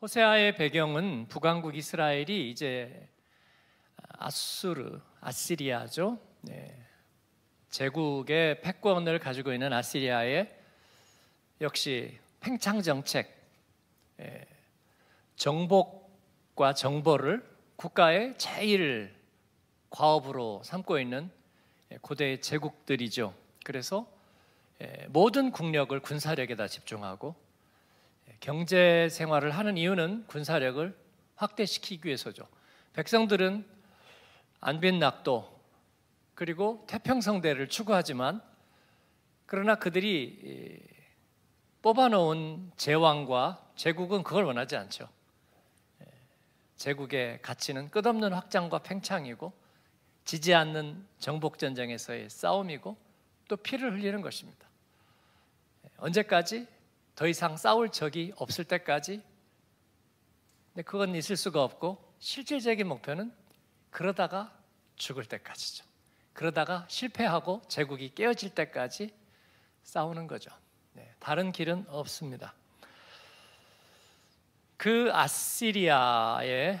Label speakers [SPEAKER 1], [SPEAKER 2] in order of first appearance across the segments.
[SPEAKER 1] 호세아의 배경은 북왕국 이스라엘이 이제 아수르, 아시리아죠. 네. 제국의 패권을 가지고 있는 아시리아의 역시 팽창 정책, 예, 정복과 정보를 국가의 제일 과업으로 삼고 있는 예, 고대 제국들이죠. 그래서 예, 모든 국력을 군사력에다 집중하고 경제 생활을 하는 이유는 군사력을 확대시키기 위해서죠. 백성들은 안빈낙도 그리고 태평성대를 추구하지만 그러나 그들이 뽑아놓은 제왕과 제국은 그걸 원하지 않죠. 예, 제국의 가치는 끝없는 확장과 팽창이고 지지 않는 정복 전쟁에서의 싸움이고 또 피를 흘리는 것입니다. 예, 언제까지 더 이상 싸울 적이 없을 때까지 근데 그건 있을 수가 없고 실질적인 목표는 그러다가 죽을 때까지죠. 그러다가 실패하고 제국이 깨어질 때까지 싸우는 거죠. 네, 다른 길은 없습니다. 그 아시리아의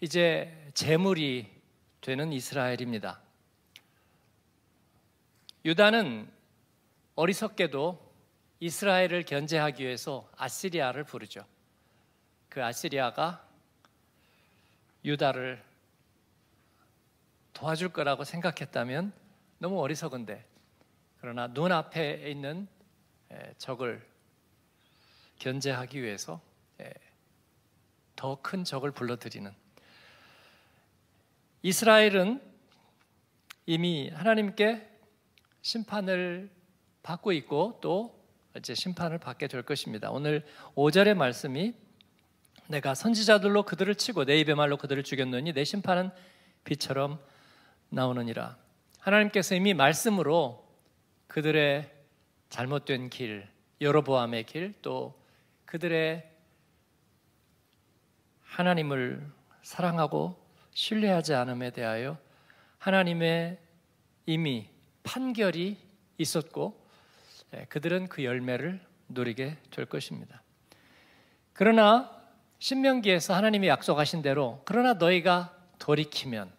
[SPEAKER 1] 이제 재물이 되는 이스라엘입니다. 유다는 어리석게도 이스라엘을 견제하기 위해서 아시리아를 부르죠. 그 아시리아가 유다를 도와줄 거라고 생각했다면 너무 어리석은데 그러나 눈앞에 있는 적을 견제하기 위해서 더 큰 적을 불러들이는 이스라엘은 이미 하나님께 심판을 받고 있고 또 이제 심판을 받게 될 것입니다. 오늘 5절의 말씀이 내가 선지자들로 그들을 치고 내 입의 말로 그들을 죽였노니 내 심판은 비처럼 나오느니라. 하나님께서 이미 말씀으로 그들의 잘못된 길, 여로보암의 길, 또 그들의 하나님을 사랑하고 신뢰하지 않음에 대하여 하나님의 이미 판결이 있었고 네, 그들은 그 열매를 누리게 될 것입니다. 그러나 신명기에서 하나님이 약속하신 대로 그러나 너희가 돌이키면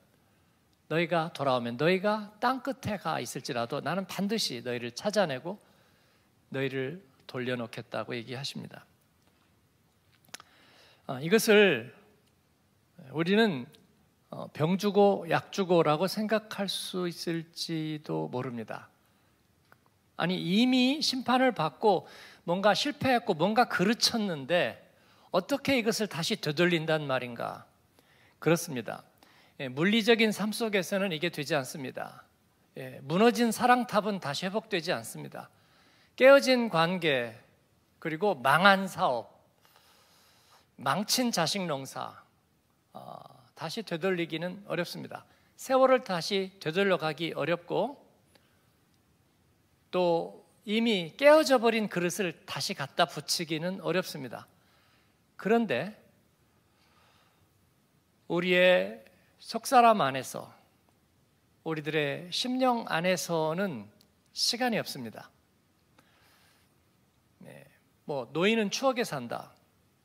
[SPEAKER 1] 너희가 돌아오면 너희가 땅 끝에 가 있을지라도 나는 반드시 너희를 찾아내고 너희를 돌려놓겠다고 얘기하십니다. 아, 이것을 우리는 어, 병 주고 약 주고라고 생각할 수 있을지도 모릅니다. 아니 이미 심판을 받고 뭔가 실패했고 뭔가 그르쳤는데 어떻게 이것을 다시 되돌린단 말인가? 그렇습니다. 예, 물리적인 삶 속에서는 이게 되지 않습니다. 예, 무너진 사랑탑은 다시 회복되지 않습니다. 깨어진 관계, 그리고 망한 사업, 망친 자식 농사, 어, 다시 되돌리기는 어렵습니다. 세월을 다시 되돌려가기 어렵고, 또 이미 깨어져 버린 그릇을 다시 갖다 붙이기는 어렵습니다. 그런데 우리의 속사람 안에서 우리들의 심령 안에서는 시간이 없습니다. 네, 뭐 노인은 추억에 산다.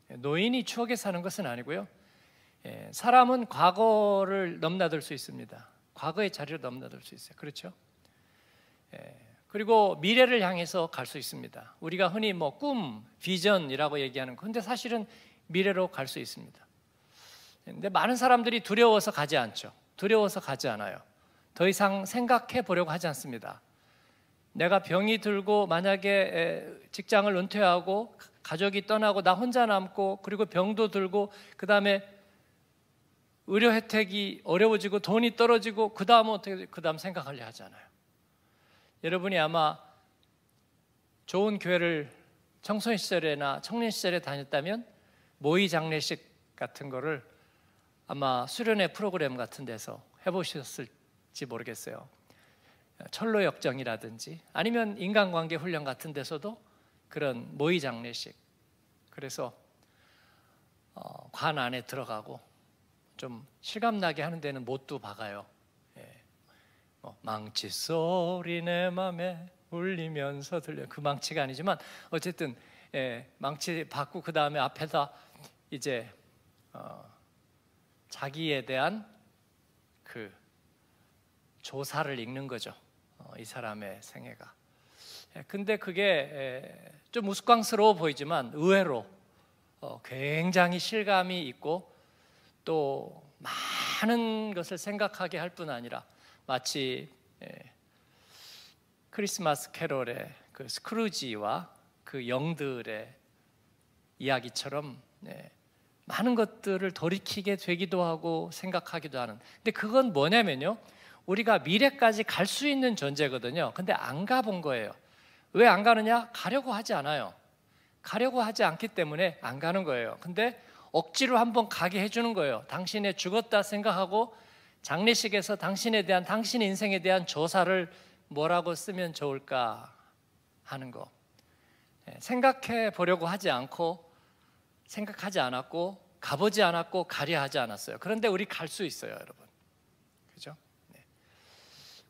[SPEAKER 1] 네, 노인이 추억에 사는 것은 아니고요. 예, 사람은 과거를 넘나들 수 있습니다. 과거의 자리를 넘나들 수 있어요. 그렇죠? 예, 그리고 미래를 향해서 갈 수 있습니다. 우리가 흔히 뭐 꿈, 비전이라고 얘기하는 건데 사실은 미래로 갈 수 있습니다. 근데 많은 사람들이 두려워서 가지 않죠. 두려워서 가지 않아요. 더 이상 생각해 보려고 하지 않습니다. 내가 병이 들고 만약에 직장을 은퇴하고 가족이 떠나고 나 혼자 남고 그리고 병도 들고 그다음에 의료 혜택이 어려워지고 돈이 떨어지고 그다음 어떻게 그다음 생각하려 하잖아요. 여러분이 아마 좋은 교회를 청소년 시절이나 청년 시절에 다녔다면 모의 장례식 같은 거를 아마 수련회 프로그램 같은 데서 해보셨을지 모르겠어요. 철로 역정이라든지 아니면 인간관계 훈련 같은 데서도 그런 모의 장례식 그래서 어, 관 안에 들어가고 좀 실감나게 하는 데는 못도 박아요. 어, 망치 소리 내 맘에 울리면서 들려 그 망치가 아니지만 어쨌든 예, 망치 받고 그 다음에 앞에다 이제 어, 자기에 대한 그 조사를 읽는 거죠 어, 이 사람의 생애가 예, 근데 그게 예, 좀 우스꽝스러워 보이지만 의외로 어, 굉장히 실감이 있고 또 많은 것을 생각하게 할 뿐 아니라 마치 예, 크리스마스 캐롤의 그 스크루지와 그 영들의 이야기처럼 예, 많은 것들을 돌이키게 되기도 하고 생각하기도 하는. 근데 그건 뭐냐면요. 우리가 미래까지 갈 수 있는 존재거든요. 근데 안 가본 거예요. 왜 안 가느냐? 가려고 하지 않아요. 가려고 하지 않기 때문에 안 가는 거예요. 근데 억지로 한번 가게 해주는 거예요. 당신의 죽었다 생각하고 장례식에서 당신에 대한 당신 인생에 대한 조사를 뭐라고 쓰면 좋을까 하는 거 예, 생각해 보려고 하지 않고 생각하지 않았고 가보지 않았고 가려하지 않았어요. 그런데 우리 갈 수 있어요, 여러분. 그죠? 네.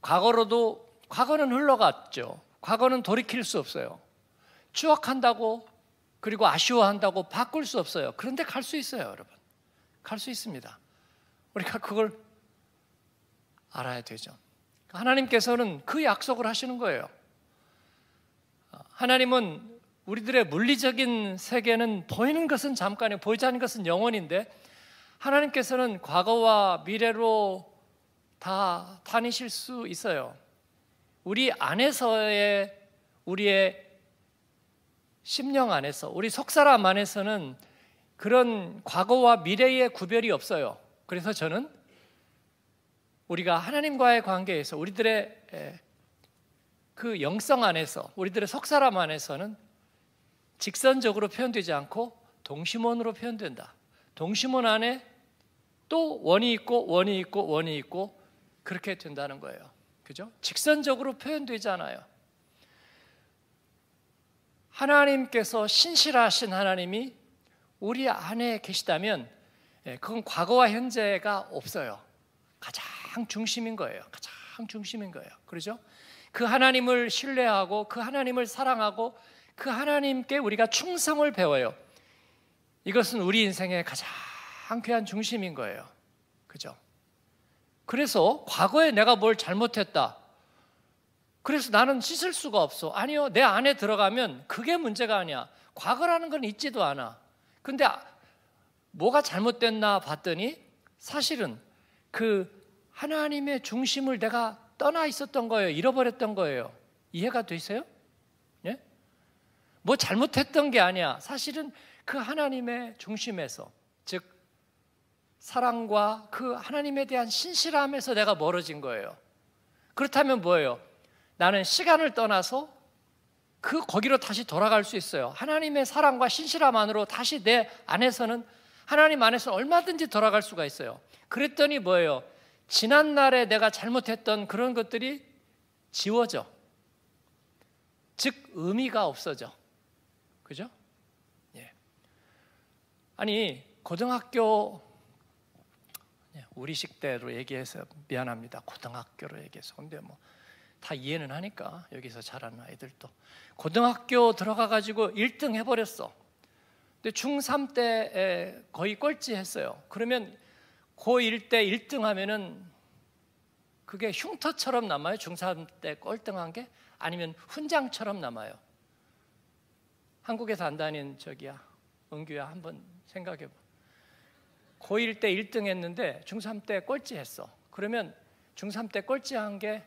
[SPEAKER 1] 과거로도 과거는 흘러갔죠. 과거는 돌이킬 수 없어요. 추억한다고 그리고 아쉬워한다고 바꿀 수 없어요. 그런데 갈 수 있어요, 여러분. 갈 수 있습니다. 우리가 그걸 알아야 되죠. 하나님께서는 그 약속을 하시는 거예요. 하나님은 우리들의 물리적인 세계는 보이는 것은 잠깐이고 보이지 않는 것은 영원인데 하나님께서는 과거와 미래로 다 다니실 수 있어요. 우리 안에서의 우리의 심령 안에서 우리 속사람 안에서는 그런 과거와 미래의 구별이 없어요. 그래서 저는 우리가 하나님과의 관계에서 우리들의 그 영성 안에서 우리들의 속사람 안에서는 직선적으로 표현되지 않고 동심원으로 표현된다. 동심원 안에 또 원이 있고 원이 있고 원이 있고 그렇게 된다는 거예요. 그죠? 직선적으로 표현되잖아요. 하나님께서 신실하신 하나님이 우리 안에 계시다면 그건 과거와 현재가 없어요. 가장 가장 중심인 거예요. 가장 중심인 거예요. 그렇죠? 그 하나님을 신뢰하고 그 하나님을 사랑하고 그 하나님께 우리가 충성을 배워요. 이것은 우리 인생의 가장 귀한 중심인 거예요. 그죠? 그래서 과거에 내가 뭘 잘못했다. 그래서 나는 씻을 수가 없어. 아니요. 내 안에 들어가면 그게 문제가 아니야. 과거라는 건 있지도 않아. 근데 아, 뭐가 잘못됐나 봤더니 사실은 그 하나님의 중심을 내가 떠나 있었던 거예요. 잃어버렸던 거예요. 이해가 되세요? 예? 뭐 잘못했던 게 아니야. 사실은 그 하나님의 중심에서 즉 사랑과 그 하나님에 대한 신실함에서 내가 멀어진 거예요. 그렇다면 뭐예요? 나는 시간을 떠나서 그 거기로 다시 돌아갈 수 있어요. 하나님의 사랑과 신실함 안으로 다시 내 안에서는 하나님 안에서 얼마든지 돌아갈 수가 있어요. 그랬더니 뭐예요? 지난날에 내가 잘못했던 그런 것들이 지워져. 즉, 의미가 없어져. 그죠? 예. 아니, 고등학교, 예, 우리 식대로 얘기해서 미안합니다. 고등학교로 얘기해서. 근데 뭐, 다 이해는 하니까, 여기서 자란 아이들도. 고등학교 들어가가지고 1등 해버렸어. 근데 중3 때 거의 꼴찌 했어요. 그러면 고1 때 1등 하면은 그게 흉터처럼 남아요. 중3 때 꼴등한 게 아니면 훈장처럼 남아요. 한국에서 안 다닌 저기야. 은규야 한번 생각해 봐. 고1 때 1등 했는데 중3 때 꼴찌했어. 그러면 중3 때 꼴찌한 게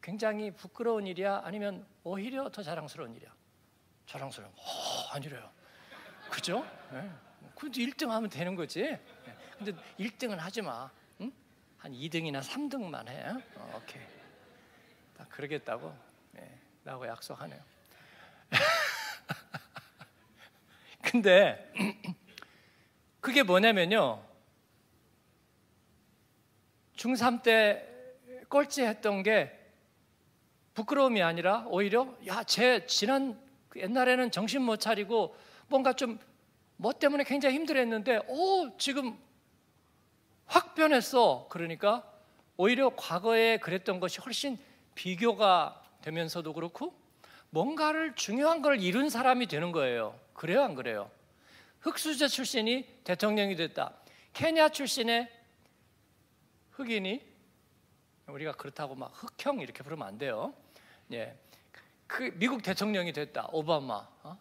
[SPEAKER 1] 굉장히 부끄러운 일이야? 아니면 오히려 더 자랑스러운 일이야? 자랑스러워. 아니래요. 그죠? 네. 그 1등 하면 되는 거지. 근데 1등은 하지 마. 응? 한 2등이나 3등만 해. 어, 오케이. 다 그러겠다고. 네, 예, 라고 약속하네요. 근데 그게 뭐냐면요. 중3 때 꼴찌했던 게 부끄러움이 아니라 오히려 야, 쟤 지난 그 옛날에는 정신 못 차리고 뭔가 좀 뭐 때문에 굉장히 힘들었는데 오, 지금 확 변했어. 그러니까 오히려 과거에 그랬던 것이 훨씬 비교가 되면서도 그렇고 뭔가를 중요한 걸 이룬 사람이 되는 거예요. 그래요, 안 그래요? 흑수저 출신이 대통령이 됐다. 케냐 출신의 흑인이 우리가 그렇다고 막 흑형 이렇게 부르면 안 돼요. 예, 그 미국 대통령이 됐다. 오바마. 어?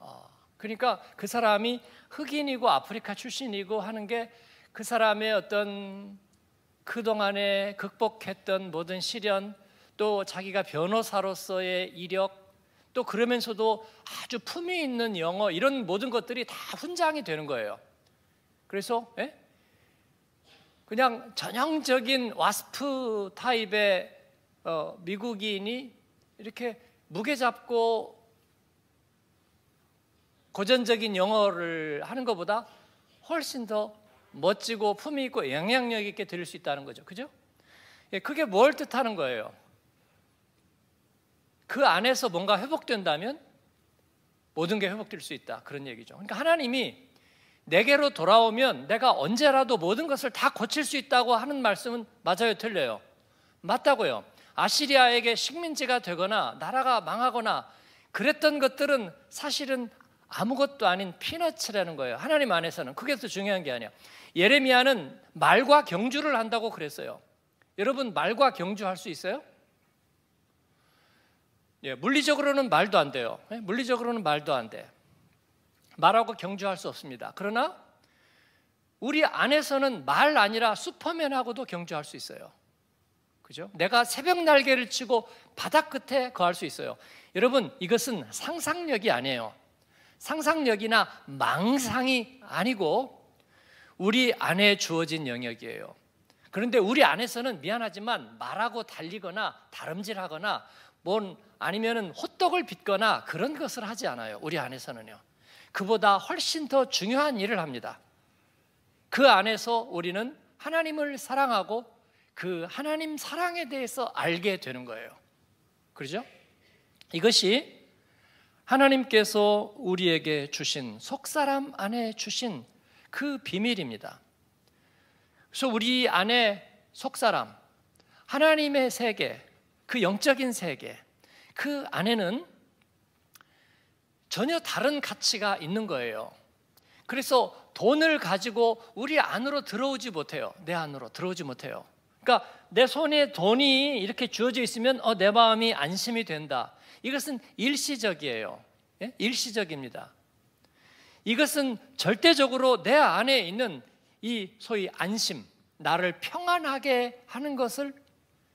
[SPEAKER 1] 어. 그러니까 그 사람이 흑인이고 아프리카 출신이고 하는 게그 사람의 어떤 그동안에 극복했던 모든 시련 또 자기가 변호사로서의 이력 또 그러면서도 아주 품위 있는 영어 이런 모든 것들이 다 훈장이 되는 거예요. 그래서 에? 예? 그냥 전형적인 와스프 타입의 어, 미국인이 이렇게 무게 잡고 고전적인 영어를 하는 것보다 훨씬 더 멋지고 품위 있고 영향력 있게 들릴수 있다는 거죠. 그죠? 예, 그게 뭘 뜻하는 거예요? 그 안에서 뭔가 회복된다면 모든 게 회복될 수 있다. 그런 얘기죠. 그러니까 하나님이 내게로 돌아오면 내가 언제라도 모든 것을 다 고칠 수 있다고 하는 말씀은 맞아요, 틀려요? 맞다고요. 아시리아에게 식민지가 되거나 나라가 망하거나 그랬던 것들은 사실은 아무것도 아닌 피너츠라는 거예요. 하나님 안에서는 그게 더 중요한 게 아니야. 예레미야는 말과 경주를 한다고 그랬어요. 여러분 말과 경주할 수 있어요? 예, 물리적으로는 말도 안 돼요. 예, 물리적으로는 말도 안 돼. 말하고 경주할 수 없습니다. 그러나 우리 안에서는 말 아니라 슈퍼맨하고도 경주할 수 있어요. 그죠? 내가 새벽 날개를 치고 바닥 끝에 거할 수 있어요. 여러분, 이것은 상상력이 아니에요. 상상력이나 망상이 아니고 우리 안에 주어진 영역이에요. 그런데 우리 안에서는 미안하지만 말하고 달리거나 다름질하거나 뭔 아니면은 호떡을 빚거나 그런 것을 하지 않아요. 우리 안에서는요. 그보다 훨씬 더 중요한 일을 합니다. 그 안에서 우리는 하나님을 사랑하고 그 하나님 사랑에 대해서 알게 되는 거예요. 그러죠? 이것이 하나님께서 우리에게 주신 속사람 안에 주신 그 비밀입니다. 그래서 우리 안에 속사람, 하나님의 세계, 그 영적인 세계, 그 안에는 전혀 다른 가치가 있는 거예요. 그래서 돈을 가지고 우리 안으로 들어오지 못해요. 내 안으로 들어오지 못해요. 그러니까 내 손에 돈이 이렇게 주어져 있으면 어, 내 마음이 안심이 된다. 이것은 일시적이에요. 예? 일시적입니다. 이것은 절대적으로 내 안에 있는 이 소위 안심, 나를 평안하게 하는 것을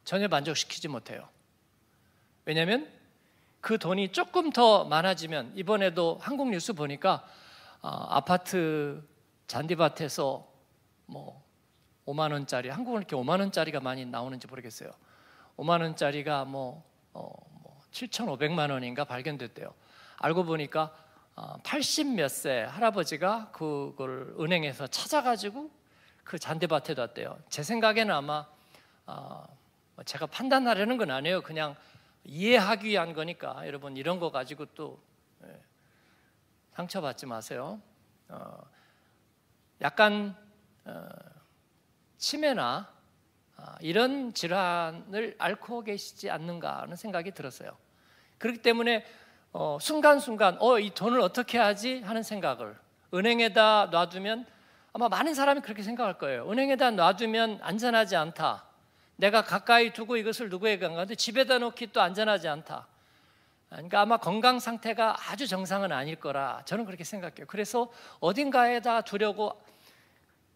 [SPEAKER 1] 전혀 만족시키지 못해요. 왜냐하면 그 돈이 조금 더 많아지면 이번에도 한국 뉴스 보니까 어, 아파트 잔디밭에서 뭐 5만 원짜리 한국은 이렇게 5만 원짜리가 많이 나오는지 모르겠어요. 5만 원짜리가 뭐 어, 7,500만 원인가 발견됐대요. 알고 보니까 80몇세 어, 할아버지가 그걸 은행에서 찾아가지고 그 잔디밭에 놨대요. 제 생각에는 아마 어, 뭐 제가 판단하려는 건 아니에요. 그냥 이해하기 위한 거니까 여러분 이런 거 가지고 또 예, 상처받지 마세요. 어, 약간 치매나 아, 이런 질환을 앓고 계시지 않는가 하는 생각이 들었어요. 그렇기 때문에 어, 순간순간 어, 이 돈을 어떻게 하지 하는 생각을 은행에다 놔두면 아마 많은 사람이 그렇게 생각할 거예요. 은행에다 놔두면 안전하지 않다. 내가 가까이 두고 이것을 누구에게 간가데 집에다 놓기 또 안전하지 않다. 그러니까 아마 건강 상태가 아주 정상은 아닐 거라 저는 그렇게 생각해요. 그래서 어딘가에다 두려고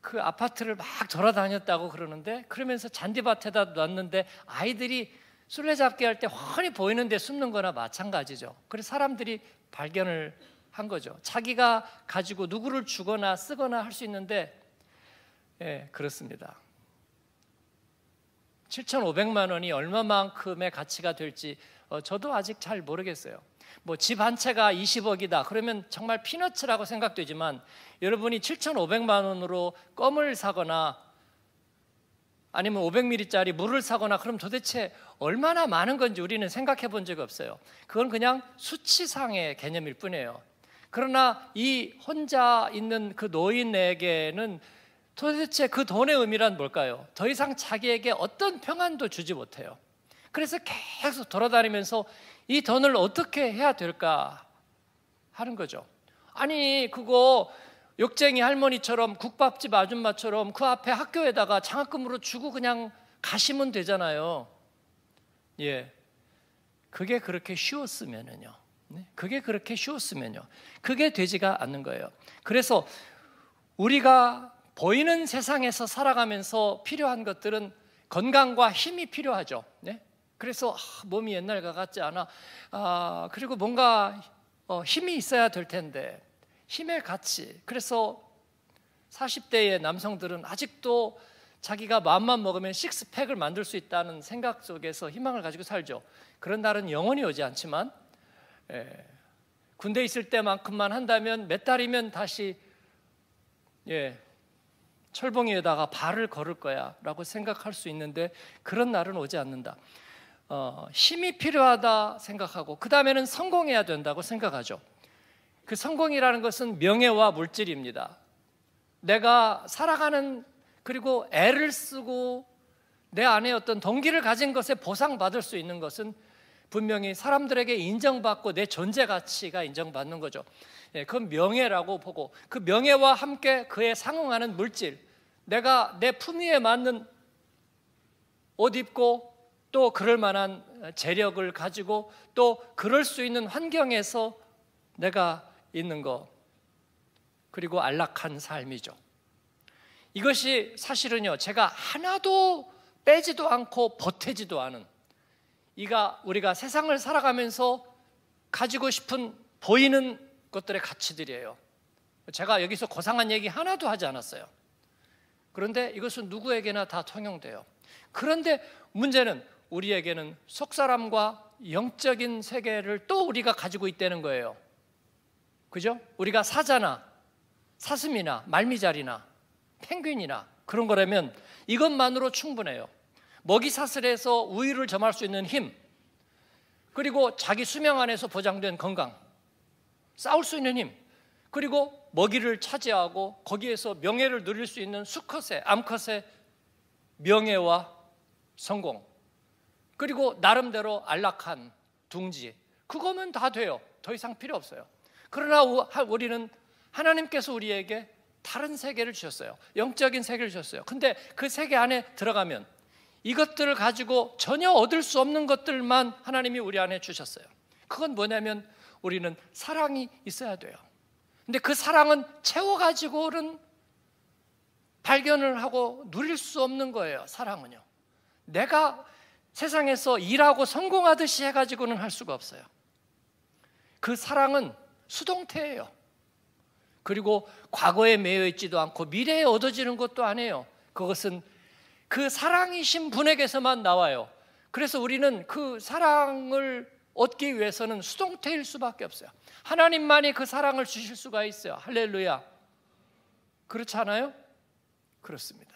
[SPEAKER 1] 그 아파트를 막 돌아다녔다고 그러는데 그러면서 잔디밭에다 놨는데 아이들이 술래잡기 할 때 훤히 보이는데 숨는 거나 마찬가지죠. 그래서 사람들이 발견을 한 거죠. 자기가 가지고 누구를 주거나 쓰거나 할 수 있는데 예, 그렇습니다. 7,500만 원이 얼마만큼의 가치가 될지 어, 저도 아직 잘 모르겠어요. 뭐 집 한 채가 20억이다. 그러면 정말 피너츠라고 생각되지만 여러분이 7,500만 원으로 껌을 사거나 아니면 500ml짜리 물을 사거나 그럼 도대체 얼마나 많은 건지 우리는 생각해 본 적이 없어요. 그건 그냥 수치상의 개념일 뿐이에요. 그러나 이 혼자 있는 그 노인에게는 도대체 그 돈의 의미란 뭘까요? 더 이상 자기에게 어떤 평안도 주지 못해요. 그래서 계속 돌아다니면서 이 돈을 어떻게 해야 될까 하는 거죠. 아니, 그거 욕쟁이 할머니처럼 국밥집 아줌마처럼 그 앞에 학교에다가 장학금으로 주고 그냥 가시면 되잖아요. 예. 그게 그렇게 쉬웠으면요 네? 그게 그렇게 쉬웠으면요. 그게 되지가 않는 거예요. 그래서 우리가 보이는 세상에서 살아가면서 필요한 것들은 건강과 힘이 필요하죠. 네? 그래서 아, 몸이 옛날과 같지 않아. 아, 그리고 뭔가 어, 힘이 있어야 될 텐데 힘의 가치. 그래서 40대의 남성들은 아직도 자기가 마음만 먹으면 식스팩을 만들 수 있다는 생각 속에서 희망을 가지고 살죠. 그런 날은 영원히 오지 않지만 예, 군대 있을 때만큼만 한다면 몇 달이면 다시 예, 철봉에다가 발을 걸을 거야라고 생각할 수 있는데 그런 날은 오지 않는다. 어, 힘이 필요하다 생각하고 그 다음에는 성공해야 된다고 생각하죠. 그 성공이라는 것은 명예와 물질입니다. 내가 살아가는 그리고 애를 쓰고 내 안에 어떤 동기를 가진 것에 보상받을 수 있는 것은 분명히 사람들에게 인정받고 내 존재 가치가 인정받는 거죠. 예, 그건 명예라고 보고 그 명예와 함께 그에 상응하는 물질, 내가 내 품위에 맞는 옷 입고 또 그럴 만한 재력을 가지고 또 그럴 수 있는 환경에서 내가 있는 것 그리고 안락한 삶이죠. 이것이 사실은요, 제가 하나도 빼지도 않고 버태지도 않은 이가 우리가 세상을 살아가면서 가지고 싶은 보이는 것들의 가치들이에요. 제가 여기서 고상한 얘기 하나도 하지 않았어요. 그런데 이것은 누구에게나 다 통용돼요. 그런데 문제는 우리에게는 속사람과 영적인 세계를 또 우리가 가지고 있다는 거예요. 그죠? 우리가 사자나 사슴이나 말미잘이나 펭귄이나 그런 거라면 이것만으로 충분해요. 먹이 사슬에서 우위를 점할 수 있는 힘, 그리고 자기 수명 안에서 보장된 건강, 싸울 수 있는 힘, 그리고 먹이를 차지하고 거기에서 명예를 누릴 수 있는 수컷의 암컷의 명예와 성공, 그리고 나름대로 안락한 둥지 그거면 다 돼요. 더 이상 필요 없어요. 그러나 우리는 하나님께서 우리에게 다른 세계를 주셨어요. 영적인 세계를 주셨어요. 근데 그 세계 안에 들어가면 이것들을 가지고 전혀 얻을 수 없는 것들만 하나님이 우리 안에 주셨어요. 그건 뭐냐면 우리는 사랑이 있어야 돼요. 근데 그 사랑은 채워가지고는 발견을 하고 누릴 수 없는 거예요. 사랑은요. 내가 세상에서 일하고 성공하듯이 해가지고는 할 수가 없어요. 그 사랑은 수동태예요. 그리고 과거에 매여 있지도 않고 미래에 얻어지는 것도 아니에요. 그것은 그 사랑이신 분에게서만 나와요. 그래서 우리는 그 사랑을 얻기 위해서는 수동태일 수밖에 없어요. 하나님만이 그 사랑을 주실 수가 있어요. 할렐루야. 그렇지 않아요? 그렇습니다.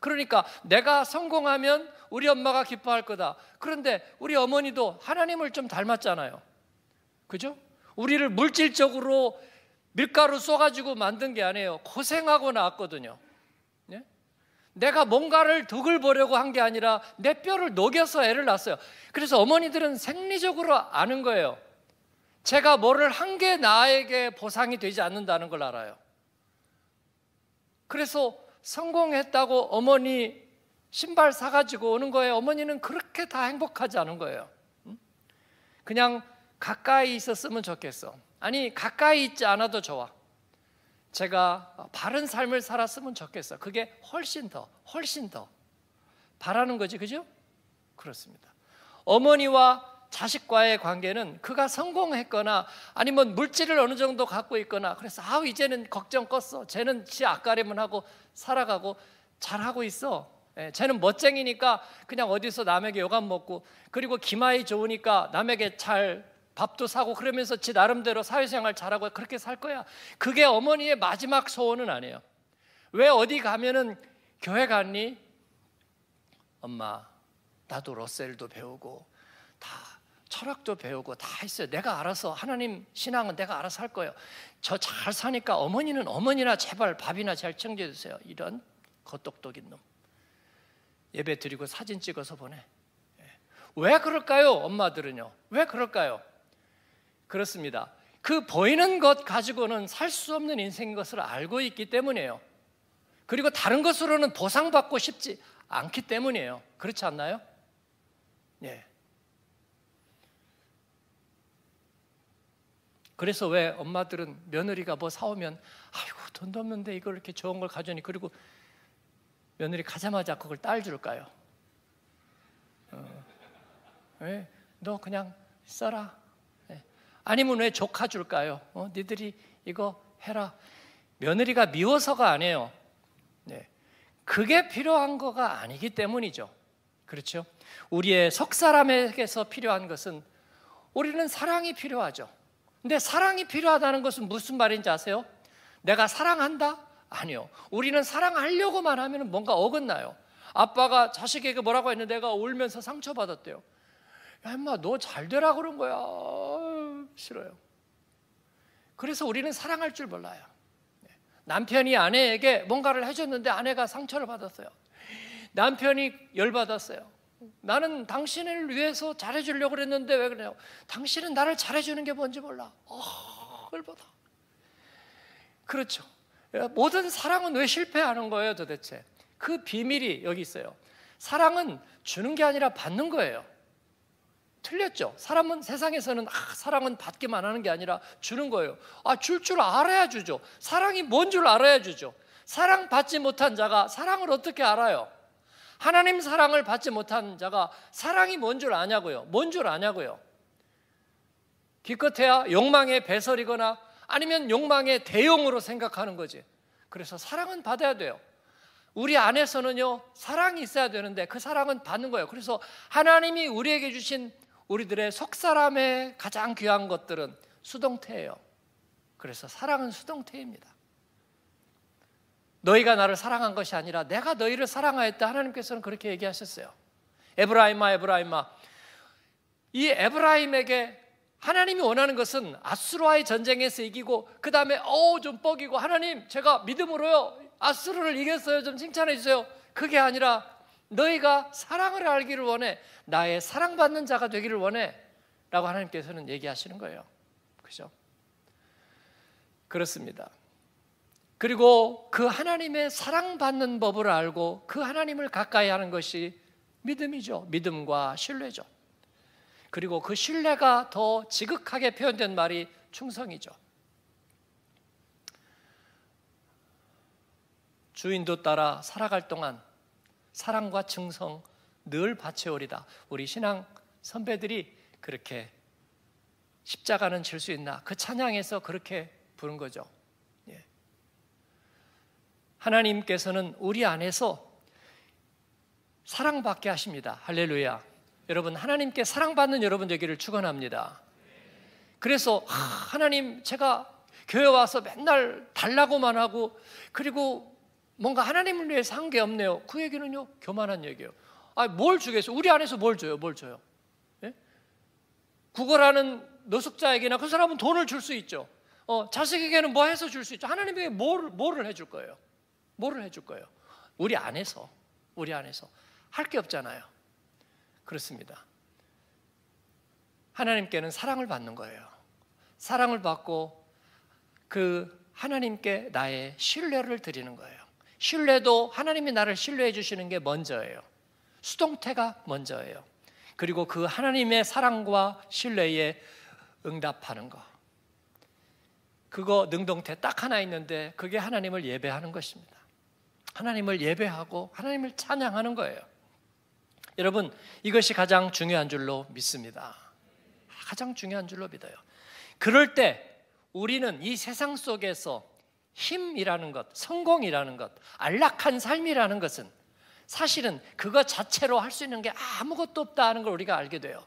[SPEAKER 1] 그러니까 내가 성공하면 우리 엄마가 기뻐할 거다. 그런데 우리 어머니도 하나님을 좀 닮았잖아요. 그죠? 우리를 물질적으로 밀가루 쏘가지고 만든 게 아니에요. 고생하고 나왔거든요. 예? 내가 뭔가를 덕을 보려고 한 게 아니라 내 뼈를 녹여서 애를 낳았어요. 그래서 어머니들은 생리적으로 아는 거예요. 제가 뭐를 한 게 나에게 보상이 되지 않는다는 걸 알아요. 그래서 성공했다고 어머니 신발 사가지고 오는 거예요. 어머니는 그렇게 다 행복하지 않은 거예요. 그냥 가까이 있었으면 좋겠어. 아니, 가까이 있지 않아도 좋아. 제가 바른 삶을 살았으면 좋겠어. 그게 훨씬 더, 훨씬 더 바라는 거지, 그죠? 그렇습니다. 어머니와 자식과의 관계는 그가 성공했거나 아니면 물질을 어느 정도 갖고 있거나 그래서 아우 이제는 걱정 껐어. 쟤는 지 아까림은 하고 살아가고 잘하고 있어. 예, 쟤는 멋쟁이니까 그냥 어디서 남에게 여감 먹고 그리고 기마이 좋으니까 남에게 잘 밥도 사고 그러면서 지 나름대로 사회생활 잘하고 그렇게 살 거야. 그게 어머니의 마지막 소원은 아니에요. 왜 어디 가면은 교회 갔니? 엄마 나도 러셀도 배우고 다 철학도 배우고 다 했어요. 내가 알아서 하나님 신앙은 내가 알아서 할 거예요. 저 잘 사니까 어머니는 어머니나 제발 밥이나 잘 챙겨 주세요. 이런 겉똑똑인 놈. 예배 드리고 사진 찍어서 보내. 예. 왜 그럴까요? 엄마들은요. 왜 그럴까요? 그렇습니다. 그 보이는 것 가지고는 살 수 없는 인생인 것을 알고 있기 때문이에요. 그리고 다른 것으로는 보상받고 싶지 않기 때문이에요. 그렇지 않나요? 예. 그래서 왜 엄마들은 며느리가 뭐 사오면 아이고 돈도 없는데 이걸 이렇게 좋은 걸 가져니 그리고 며느리 가자마자 그걸 딸 줄까요? 어. 네? 너 그냥 써라. 네. 아니면 왜 조카 줄까요? 어? 니들이 이거 해라. 며느리가 미워서가 아니에요. 네. 그게 필요한 거가 아니기 때문이죠. 그렇죠? 우리의 속 사람에게서 필요한 것은 우리는 사랑이 필요하죠. 근데 사랑이 필요하다는 것은 무슨 말인지 아세요? 내가 사랑한다? 아니요. 우리는 사랑하려고만 하면 뭔가 어긋나요. 아빠가 자식에게 뭐라고 했는데 내가 울면서 상처받았대요. 야, 임마, 너 잘 되라 그런 거야. 싫어요. 그래서 우리는 사랑할 줄 몰라요. 네. 남편이 아내에게 뭔가를 해줬는데 아내가 상처를 받았어요. 남편이 열받았어요. 나는 당신을 위해서 잘해주려고 그랬는데 왜 그래요? 당신은 나를 잘해주는 게 뭔지 몰라. 어, 얼보다. 그렇죠. 모든 사랑은 왜 실패하는 거예요, 도대체? 그 비밀이 여기 있어요. 사랑은 주는 게 아니라 받는 거예요. 틀렸죠. 사람은 세상에서는 아, 사랑은 받기만 하는 게 아니라 주는 거예요. 아, 줄 줄 알아야 주죠. 사랑이 뭔 줄 알아야 주죠. 사랑 받지 못한 자가 사랑을 어떻게 알아요? 하나님 사랑을 받지 못한 자가 사랑이 뭔 줄 아냐고요. 뭔 줄 아냐고요. 기껏해야 욕망의 배설이거나 아니면 욕망의 대용으로 생각하는 거지. 그래서 사랑은 받아야 돼요. 우리 안에서는요, 사랑이 있어야 되는데 그 사랑은 받는 거예요. 그래서 하나님이 우리에게 주신 우리들의 속사람의 가장 귀한 것들은 수동태예요. 그래서 사랑은 수동태입니다. 너희가 나를 사랑한 것이 아니라 내가 너희를 사랑하였다. 하나님께서는 그렇게 얘기하셨어요. 에브라임아, 에브라임아. 이 에브라임에게 하나님이 원하는 것은 아수르와의 전쟁에서 이기고 그 다음에 어좀 뻑이고 하나님 제가 믿음으로요 아수르를 이겼어요 좀 칭찬해 주세요 그게 아니라 너희가 사랑을 알기를 원해 나의 사랑받는 자가 되기를 원해 라고 하나님께서는 얘기하시는 거예요 그죠? 그렇습니다 그리고 그 하나님의 사랑받는 법을 알고 그 하나님을 가까이 하는 것이 믿음이죠. 믿음과 신뢰죠. 그리고 그 신뢰가 더 지극하게 표현된 말이 충성이죠. 주인도 따라 살아갈 동안 사랑과 충성 늘 바쳐오리다. 우리 신앙 선배들이 그렇게 십자가는 질 수 있나 그 찬양에서 그렇게 부른 거죠. 하나님께서는 우리 안에서 사랑받게 하십니다. 할렐루야. 여러분 하나님께 사랑받는 여러분 되기를 축원합니다. 그래서 하나님 제가 교회 와서 맨날 달라고만 하고 그리고 뭔가 하나님을 위해 산게 없네요. 그 얘기는요 교만한 얘기예요. 아뭘 주겠어? 우리 안에서 뭘 줘요? 뭘 줘요? 예? 구걸하는 노숙자에게나 그 사람은 돈을 줄 수 있죠. 어, 자식에게는 뭐 해서 줄 수 있죠. 하나님에게 뭘, 뭐를 해줄 거예요? 뭐를 해줄 거예요? 우리 안에서, 우리 안에서. 할 게 없잖아요. 그렇습니다. 하나님께는 사랑을 받는 거예요. 사랑을 받고 그 하나님께 나의 신뢰를 드리는 거예요. 신뢰도 하나님이 나를 신뢰해 주시는 게 먼저예요. 수동태가 먼저예요. 그리고 그 하나님의 사랑과 신뢰에 응답하는 것. 그거 능동태 딱 하나 있는데 그게 하나님을 예배하는 것입니다. 하나님을 예배하고 하나님을 찬양하는 거예요. 여러분, 이것이 가장 중요한 줄로 믿습니다. 가장 중요한 줄로 믿어요. 그럴 때 우리는 이 세상 속에서 힘이라는 것, 성공이라는 것, 안락한 삶이라는 것은 사실은 그것 자체로 할 수 있는 게 아무것도 없다는 걸 우리가 알게 돼요.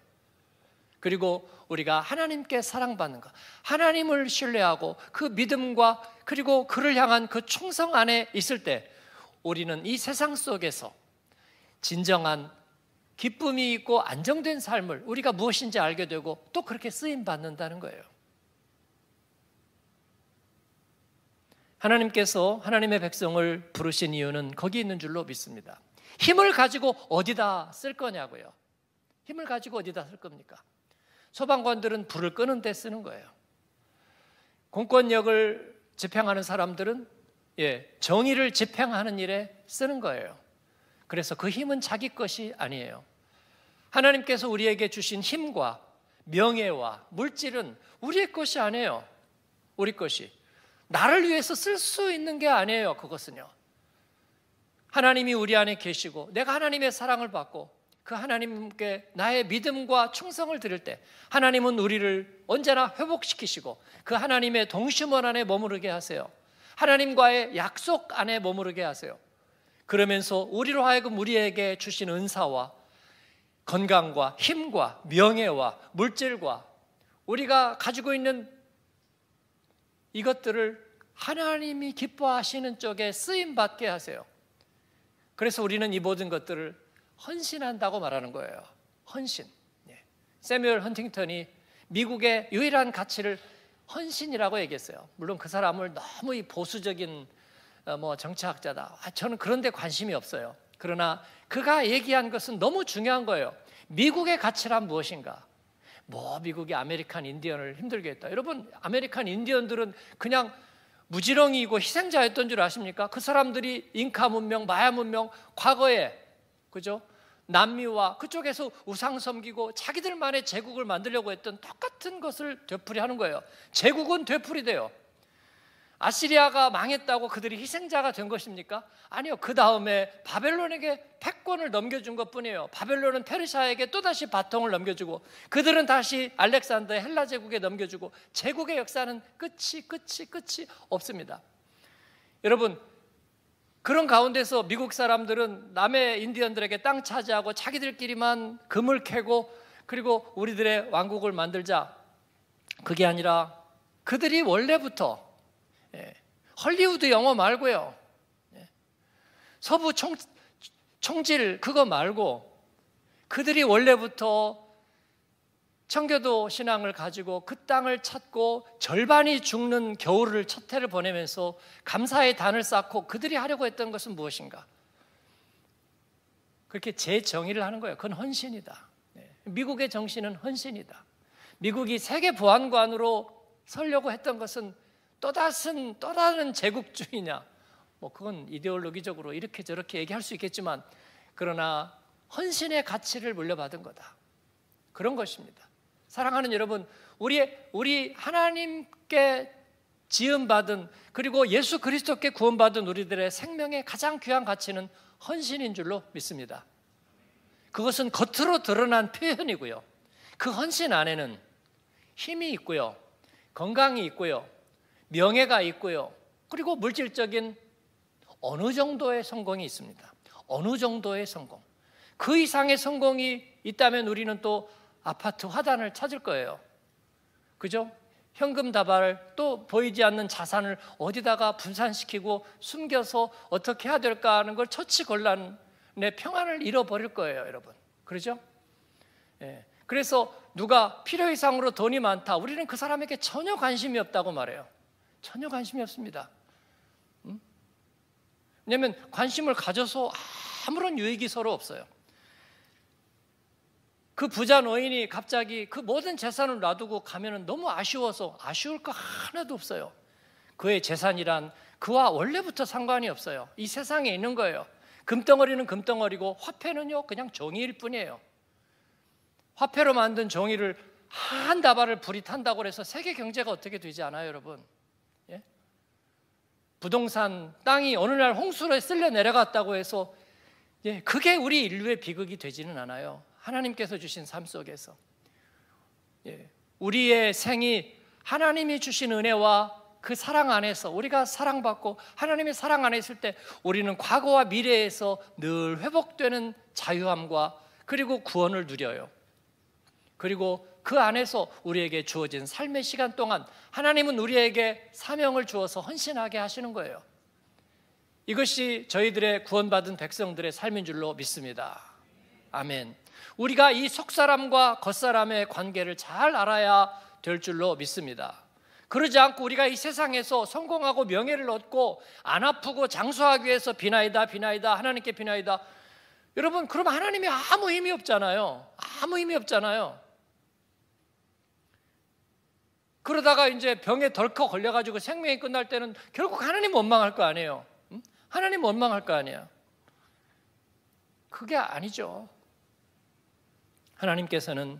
[SPEAKER 1] 그리고 우리가 하나님께 사랑받는 것, 하나님을 신뢰하고 그 믿음과 그리고 그를 향한 그 충성 안에 있을 때 우리는 이 세상 속에서 진정한 기쁨이 있고 안정된 삶을 우리가 무엇인지 알게 되고 또 그렇게 쓰임 받는다는 거예요. 하나님께서 하나님의 백성을 부르신 이유는 거기 있는 줄로 믿습니다. 힘을 가지고 어디다 쓸 거냐고요. 힘을 가지고 어디다 쓸 겁니까? 소방관들은 불을 끄는 데 쓰는 거예요. 공권력을 집행하는 사람들은 예, 정의를 집행하는 일에 쓰는 거예요. 그래서 그 힘은 자기 것이 아니에요. 하나님께서 우리에게 주신 힘과 명예와 물질은 우리의 것이 아니에요. 우리 것이. 나를 위해서 쓸 수 있는 게 아니에요. 그것은요. 하나님이 우리 안에 계시고 내가 하나님의 사랑을 받고 그 하나님께 나의 믿음과 충성을 드릴 때 하나님은 우리를 언제나 회복시키시고 그 하나님의 동심원 안에 머무르게 하세요. 하나님과의 약속 안에 머무르게 하세요. 그러면서 우리로 하여금 우리에게 주신 은사와 건강과 힘과 명예와 물질과 우리가 가지고 있는 이것들을 하나님이 기뻐하시는 쪽에 쓰임 받게 하세요. 그래서 우리는 이 모든 것들을 헌신한다고 말하는 거예요. 헌신. 예. 세뮤얼 헌팅턴이 미국의 유일한 가치를 헌신이라고 얘기했어요. 물론 그 사람을 너무 이 보수적인 어, 뭐 정치학자다. 아, 저는 그런데 관심이 없어요. 그러나 그가 얘기한 것은 너무 중요한 거예요. 미국의 가치란 무엇인가? 뭐 미국이 아메리칸 인디언을 힘들게 했다. 여러분 아메리칸 인디언들은 그냥 무지렁이고 희생자였던 줄 아십니까? 그 사람들이 잉카 문명, 마야 문명 과거에 그죠? 남미와 그쪽에서 우상 섬기고 자기들만의 제국을 만들려고 했던 똑같은 것을 되풀이하는 거예요. 제국은 되풀이돼요. 아시리아가 망했다고 그들이 희생자가 된 것입니까? 아니요. 그 다음에 바벨론에게 패권을 넘겨준 것 뿐이에요. 바벨론은 페르시아에게 또다시 바통을 넘겨주고 그들은 다시 알렉산더 헬라 제국에 넘겨주고 제국의 역사는 끝이 끝이 끝이 없습니다. 여러분 그런 가운데서 미국 사람들은 남의 인디언들에게 땅 차지하고 자기들끼리만 금을 캐고 그리고 우리들의 왕국을 만들자. 그게 아니라 그들이 원래부터 예, 헐리우드 영어 말고요. 예, 서부 총, 총질 그거 말고 그들이 원래부터 청교도 신앙을 가지고 그 땅을 찾고 절반이 죽는 겨울을 첫 해를 보내면서 감사의 단을 쌓고 그들이 하려고 했던 것은 무엇인가? 그렇게 재정의를 하는 거예요. 그건 헌신이다. 네. 미국의 정신은 헌신이다. 미국이 세계 보안관으로 설려고 했던 것은 또다른 또 다른 제국주의냐? 뭐 그건 이데올로기적으로 이렇게 저렇게 얘기할 수 있겠지만 그러나 헌신의 가치를 물려받은 거다. 그런 것입니다. 사랑하는 여러분, 우리 우리 하나님께 지음 받은 그리고 예수 그리스도께 구원받은 우리들의 생명의 가장 귀한 가치는 헌신인 줄로 믿습니다. 그것은 겉으로 드러난 표현이고요. 그 헌신 안에는 힘이 있고요. 건강이 있고요. 명예가 있고요. 그리고 물질적인 어느 정도의 성공이 있습니다. 어느 정도의 성공. 그 이상의 성공이 있다면 우리는 또 아파트 화단을 찾을 거예요. 그죠? 현금 다발 또 보이지 않는 자산을 어디다가 분산시키고 숨겨서 어떻게 해야 될까 하는 걸 처치곤란에 평안을 잃어버릴 거예요, 여러분. 그러죠? 예. 그래서 누가 필요 이상으로 돈이 많다. 우리는 그 사람에게 전혀 관심이 없다고 말해요. 전혀 관심이 없습니다. 음? 왜냐면 관심을 가져서 아무런 유익이 서로 없어요. 그 부자 노인이 갑자기 그 모든 재산을 놔두고 가면 너무 아쉬워서 아쉬울 거 하나도 없어요. 그의 재산이란 그와 원래부터 상관이 없어요. 이 세상에 있는 거예요. 금덩어리는 금덩어리고 화폐는요 그냥 종이일 뿐이에요. 화폐로 만든 종이를 한 다발을 불이 탄다고 해서 세계 경제가 어떻게 되지 않아요, 여러분? 예? 부동산 땅이 어느 날 홍수로 쓸려 내려갔다고 해서 예, 그게 우리 인류의 비극이 되지는 않아요. 하나님께서 주신 삶 속에서 예. 우리의 생이 하나님이 주신 은혜와 그 사랑 안에서 우리가 사랑받고 하나님의 사랑 안에 있을 때 우리는 과거와 미래에서 늘 회복되는 자유함과 그리고 구원을 누려요. 그리고 그 안에서 우리에게 주어진 삶의 시간 동안 하나님은 우리에게 사명을 주어서 헌신하게 하시는 거예요. 이것이 저희들의 구원받은 백성들의 삶인 줄로 믿습니다. 아멘. 우리가 이 속사람과 겉사람의 관계를 잘 알아야 될 줄로 믿습니다. 그러지 않고 우리가 이 세상에서 성공하고 명예를 얻고 안 아프고 장수하기 위해서 비나이다 비나이다 하나님께 비나이다 여러분 그럼 하나님이 아무 의미 없잖아요. 아무 의미 없잖아요. 그러다가 이제 병에 덜컥 걸려가지고 생명이 끝날 때는 결국 하나님 원망할 거 아니에요. 하나님 원망할 거아니에 그게 아니죠. 하나님께서는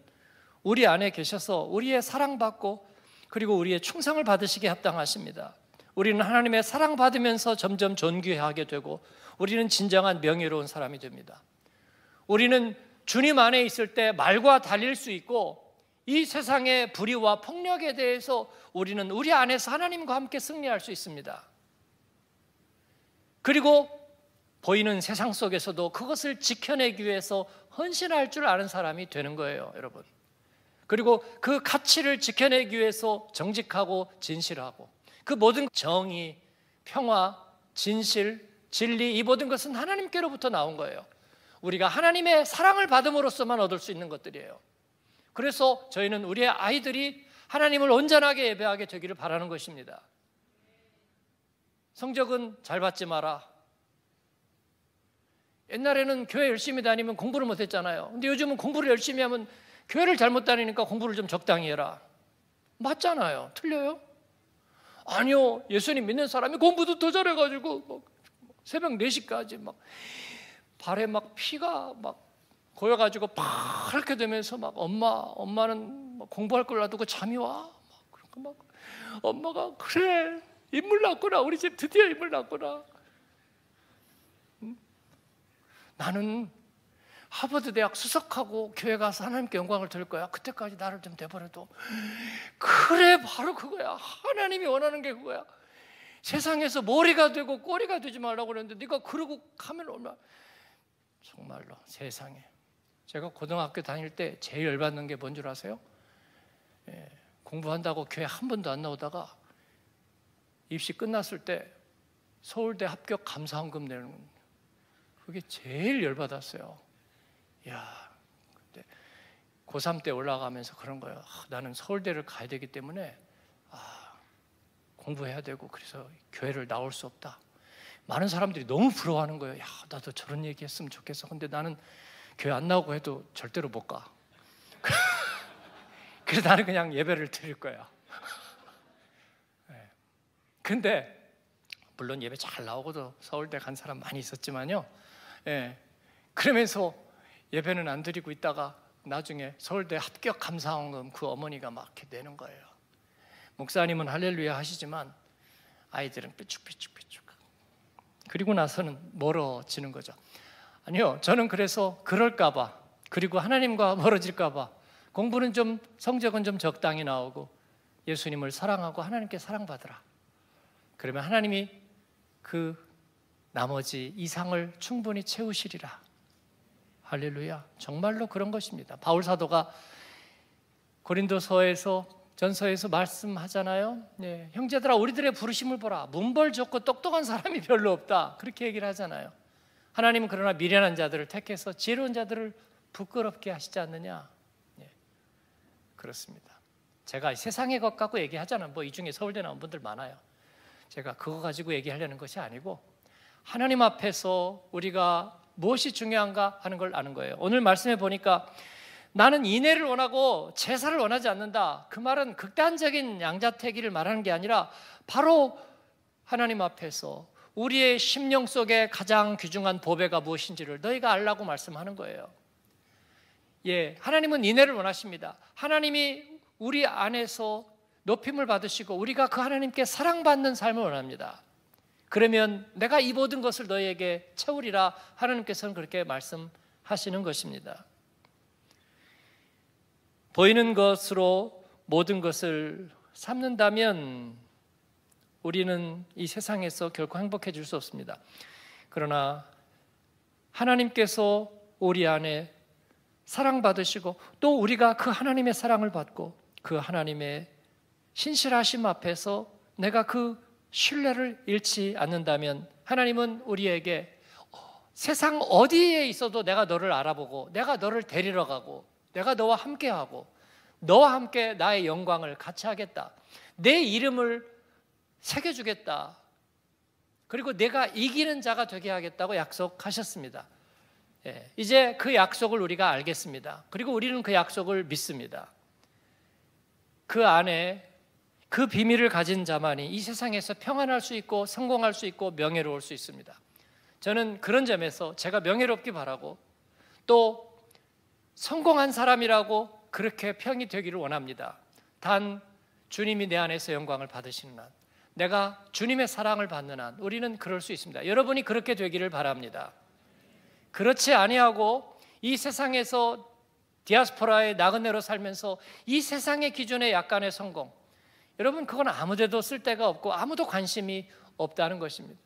[SPEAKER 1] 우리 안에 계셔서 우리의 사랑받고 그리고 우리의 충성을 받으시게 합당하십니다. 우리는 하나님의 사랑받으면서 점점 존귀하게 되고 우리는 진정한 명예로운 사람이 됩니다. 우리는 주님 안에 있을 때 말과 달릴 수 있고 이 세상의 불의와 폭력에 대해서 우리는 우리 안에서 하나님과 함께 승리할 수 있습니다. 그리고 보이는 세상 속에서도 그것을 지켜내기 위해서 헌신할 줄 아는 사람이 되는 거예요, 여러분. 그리고 그 가치를 지켜내기 위해서 정직하고 진실하고 그 모든 정의, 평화, 진실, 진리 이 모든 것은 하나님께로부터 나온 거예요. 우리가 하나님의 사랑을 받음으로써만 얻을 수 있는 것들이에요. 그래서 저희는 우리의 아이들이 하나님을 온전하게 예배하게 되기를 바라는 것입니다. 성적은 잘 받지 마라. 옛날에는 교회 열심히 다니면 공부를 못 했잖아요. 근데 요즘은 공부를 열심히 하면 교회를 잘못 다니니까 공부를 좀 적당히 해라. 맞잖아요. 틀려요? 아니요. 예수님 믿는 사람이 공부도 더 잘해가지고 새벽 4시까지 막 발에 막 피가 막 고여가지고 파랗게 되면서 막 엄마, 엄마는 공부할 걸 놔두고 잠이 와. 막, 그러니까 막 엄마가 그래. 인물 났구나. 우리 집 드디어 인물 났구나. 나는 하버드 대학 수석하고 교회 가서 하나님께 영광을 드릴 거야. 그때까지 나를 좀 내버려둬. 그래 바로 그거야. 하나님이 원하는 게 그거야. 세상에서 머리가 되고 꼬리가 되지 말라고 그랬는데 네가 그러고 가면 얼마 정말로 세상에 제가 고등학교 다닐 때 제일 열받는 게 뭔 줄 아세요? 예, 공부한다고 교회 한 번도 안 나오다가 입시 끝났을 때 서울대 합격 감사원금 내는 그게 제일 열받았어요. 야, 근데 고3 때 올라가면서 그런 거예요. 아, 나는 서울대를 가야 되기 때문에 아, 공부해야 되고 그래서 교회를 나올 수 없다. 많은 사람들이 너무 부러워하는 거예요. 야, 나도 저런 얘기 했으면 좋겠어. 근데 나는 교회 안 나오고 해도 절대로 못 가. 그래서 나는 그냥 예배를 드릴 거야. 예. 근데 물론 예배 잘 나오고도 서울대 간 사람 많이 있었지만요. 예. 그러면서 예배는 안 드리고 있다가 나중에 서울대 합격 감사원금 그 어머니가 막게되는 거예요. 목사님은 할렐루야 하시지만 아이들은 삐죽삐죽삐죽. 그리고 나서는 멀어지는 거죠. 아니요, 저는 그래서 그럴까봐 그리고 하나님과 멀어질까봐 공부는 좀 성적은 좀 적당히 나오고 예수님을 사랑하고 하나님께 사랑받으라. 그러면 하나님이 그 나머지 이상을 충분히 채우시리라. 할렐루야. 정말로 그런 것입니다. 바울 사도가 고린도서에서 전서에서 말씀하잖아요. 네, 형제들아 우리들의 부르심을 보라. 문벌 좋고 똑똑한 사람이 별로 없다. 그렇게 얘기를 하잖아요. 하나님은 그러나 미련한 자들을 택해서 지혜로운 자들을 부끄럽게 하시지 않느냐. 네, 그렇습니다. 제가 세상의 것 갖고 얘기하잖아요. 뭐이 중에 서울대 나온 분들 많아요. 제가 그거 가지고 얘기하려는 것이 아니고 하나님 앞에서 우리가 무엇이 중요한가 하는 걸 아는 거예요. 오늘 말씀해 보니까 나는 인애를 원하고 제사를 원하지 않는다. 그 말은 극단적인 양자태기를 말하는 게 아니라 바로 하나님 앞에서 우리의 심령 속에 가장 귀중한 보배가 무엇인지를 너희가 알라고 말씀하는 거예요. 예, 하나님은 인애를 원하십니다. 하나님이 우리 안에서 높임을 받으시고 우리가 그 하나님께 사랑받는 삶을 원합니다. 그러면 내가 이 모든 것을 너에게 채우리라 하나님께서는 그렇게 말씀하시는 것입니다. 보이는 것으로 모든 것을 삼는다면 우리는 이 세상에서 결코 행복해질 수 없습니다. 그러나 하나님께서 우리 안에 사랑받으시고 또 우리가 그 하나님의 사랑을 받고 그 하나님의 신실하심 앞에서 내가 그 신뢰를 잃지 않는다면 하나님은 우리에게 어, 세상 어디에 있어도 내가 너를 알아보고 내가 너를 데리러 가고 내가 너와 함께하고 너와 함께 나의 영광을 같이 하겠다. 내 이름을 새겨주겠다. 그리고 내가 이기는 자가 되게 하겠다고 약속하셨습니다. 예, 이제 그 약속을 우리가 알겠습니다. 그리고 우리는 그 약속을 믿습니다. 그 안에 그 비밀을 가진 자만이 이 세상에서 평안할 수 있고 성공할 수 있고 명예로울 수 있습니다. 저는 그런 점에서 제가 명예롭기 바라고 또 성공한 사람이라고 그렇게 평이 되기를 원합니다. 단 주님이 내 안에서 영광을 받으시는 한 내가 주님의 사랑을 받는 한 우리는 그럴 수 있습니다. 여러분이 그렇게 되기를 바랍니다. 그렇지 아니하고 이 세상에서 디아스포라의 나그네로 살면서 이 세상의 기준에 약간의 성공 여러분 그건 아무데도 쓸 데가 없고 아무도 관심이 없다는 것입니다.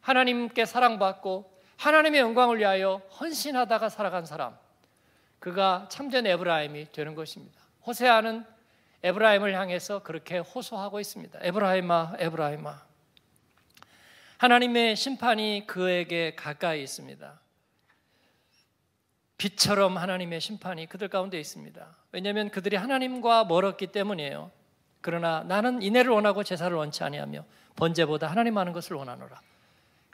[SPEAKER 1] 하나님께 사랑받고 하나님의 영광을 위하여 헌신하다가 살아간 사람 그가 참된 에브라임이 되는 것입니다. 호세아는 에브라임을 향해서 그렇게 호소하고 있습니다. 에브라임아 에브라임아 하나님의 심판이 그에게 가까이 있습니다. 빛처럼 하나님의 심판이 그들 가운데 있습니다. 왜냐하면 그들이 하나님과 멀었기 때문이에요. 그러나 나는 이내를 원하고 제사를 원치 아니하며 번제보다 하나님 많은 것을 원하노라.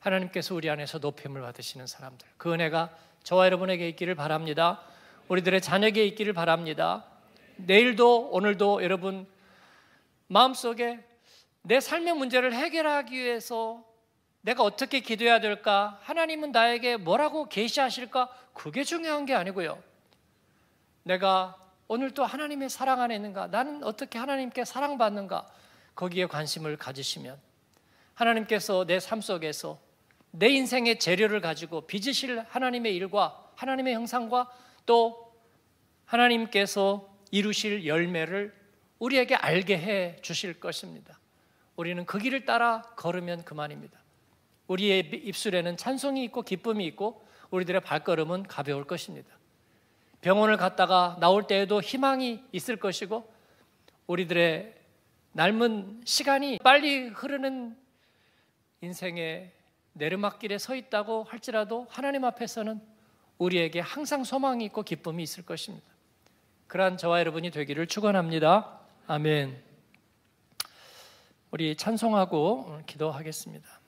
[SPEAKER 1] 하나님께서 우리 안에서 높임을 받으시는 사람들 그 은혜가 저와 여러분에게 있기를 바랍니다. 우리들의 자녀에게 있기를 바랍니다. 내일도 오늘도 여러분 마음속에 내 삶의 문제를 해결하기 위해서 내가 어떻게 기도해야 될까? 하나님은 나에게 뭐라고 계시하실까? 그게 중요한 게 아니고요. 내가 오늘도 하나님의 사랑 안에 있는가? 나는 어떻게 하나님께 사랑받는가? 거기에 관심을 가지시면 하나님께서 내 삶 속에서 내 인생의 재료를 가지고 빚으실 하나님의 일과 하나님의 형상과 또 하나님께서 이루실 열매를 우리에게 알게 해 주실 것입니다. 우리는 그 길을 따라 걸으면 그만입니다. 우리의 입술에는 찬송이 있고 기쁨이 있고 우리들의 발걸음은 가벼울 것입니다. 병원을 갔다가 나올 때에도 희망이 있을 것이고 우리들의 삶은 시간이 빨리 흐르는 인생의 내리막길에서 있다고 할지라도 하나님 앞에서는 우리에게 항상 소망이 있고 기쁨이 있을 것입니다. 그러한 저와 여러분이 되기를 축원합니다. 아멘. 우리 찬송하고 기도하겠습니다.